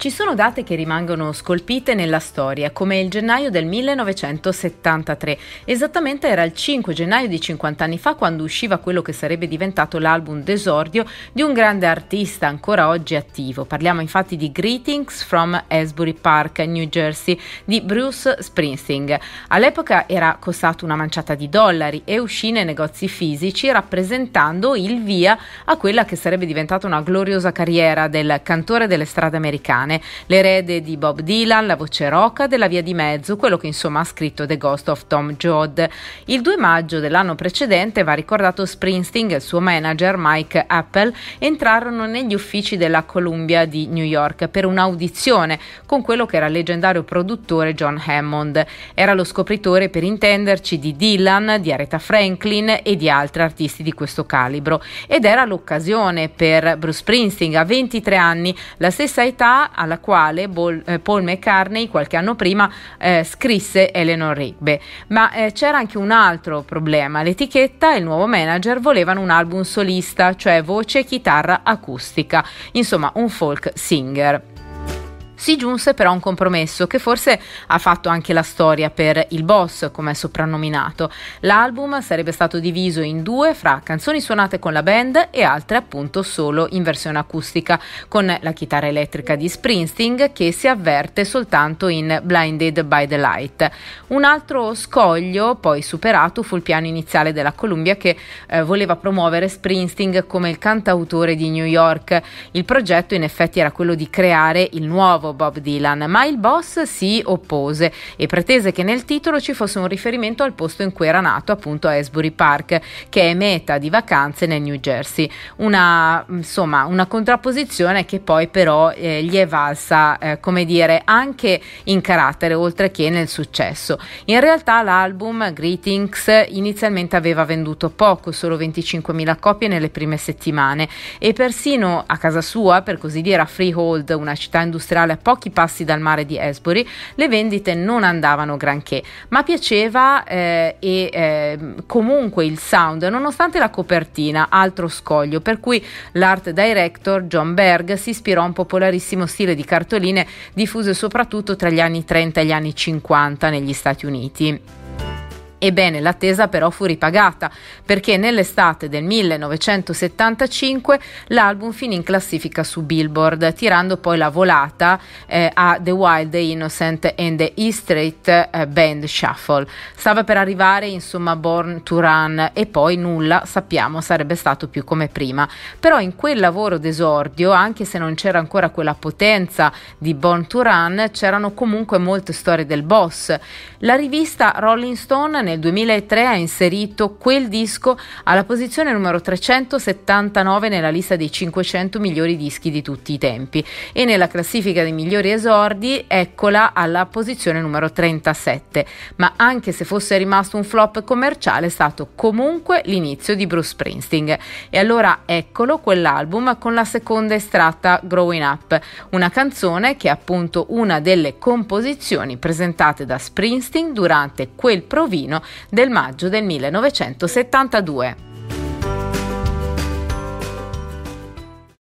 Ci sono date che rimangono scolpite nella storia, come il gennaio del 1973. Esattamente era il 5 gennaio di 50 anni fa quando usciva quello che sarebbe diventato l'album d'esordio di un grande artista ancora oggi attivo. Parliamo infatti di Greetings from Asbury Park, New Jersey, di Bruce Springsteen. All'epoca era costato una manciata di dollari e uscì nei negozi fisici rappresentando il via a quella che sarebbe diventata una gloriosa carriera del cantore delle strade americane italiane, l'erede di Bob Dylan, la voce roca della via di mezzo, quello che insomma ha scritto The Ghost of Tom Jodd. Il 2 maggio dell'anno precedente va ricordato Springsteen e il suo manager Mike Apple entrarono negli uffici della Columbia di New York per un'audizione con quello che era il leggendario produttore John Hammond. Era lo scopritore per intenderci di Dylan, di Aretha Franklin e di altri artisti di questo calibro ed era l'occasione per Bruce Springsteen a 23 anni, la stessa età alla quale eh, Paul McCartney qualche anno prima eh, scrisse Eleanor Rigby. Ma eh, c'era anche un altro problema, l'etichetta e il nuovo manager volevano un album solista, cioè voce e chitarra acustica, insomma un folk singer. Si giunse però a un compromesso che forse ha fatto anche la storia per il boss, come è soprannominato. L'album sarebbe stato diviso in due fra canzoni suonate con la band e altre appunto solo in versione acustica, con la chitarra elettrica di Springsteen che si avverte soltanto in Blinded by the Light. Un altro scoglio poi superato fu il piano iniziale della Columbia che eh, voleva promuovere Springsteen come il cantautore di New York. Il progetto in effetti era quello di creare il nuovo Bob Dylan, ma il boss si oppose e pretese che nel titolo ci fosse un riferimento al posto in cui era nato, appunto a Esbury Park, che è meta di vacanze nel New Jersey. Una, insomma, una contrapposizione che poi però eh, gli è valsa, eh, come dire, anche in carattere oltre che nel successo. In realtà l'album Greetings inizialmente aveva venduto poco, solo 25.000 copie nelle prime settimane e persino a casa sua, per così dire, a Freehold, una città industriale pochi passi dal mare di Esbury, le vendite non andavano granché, ma piaceva eh, e eh, comunque il sound, nonostante la copertina, altro scoglio, per cui l'art director John Berg si ispirò a un popolarissimo stile di cartoline diffuse soprattutto tra gli anni 30 e gli anni 50 negli Stati Uniti. Ebbene, l'attesa però fu ripagata perché nell'estate del 1975 l'album finì in classifica su Billboard, tirando poi la volata eh, a The Wild, The Innocent and The E Street eh, Band Shuffle. Stava per arrivare insomma Born to Run e poi nulla, sappiamo, sarebbe stato più come prima. Però in quel lavoro d'esordio, anche se non c'era ancora quella potenza di Born to Run, c'erano comunque molte storie del boss. La rivista Rolling Stone nel 2003 ha inserito quel disco alla posizione numero 379 nella lista dei 500 migliori dischi di tutti i tempi e nella classifica dei migliori esordi eccola alla posizione numero 37, ma anche se fosse rimasto un flop commerciale è stato comunque l'inizio di Bruce Springsteen. E allora eccolo quell'album con la seconda estratta Growing Up, una canzone che è appunto una delle composizioni presentate da Springsteen durante quel provino del maggio del 1972.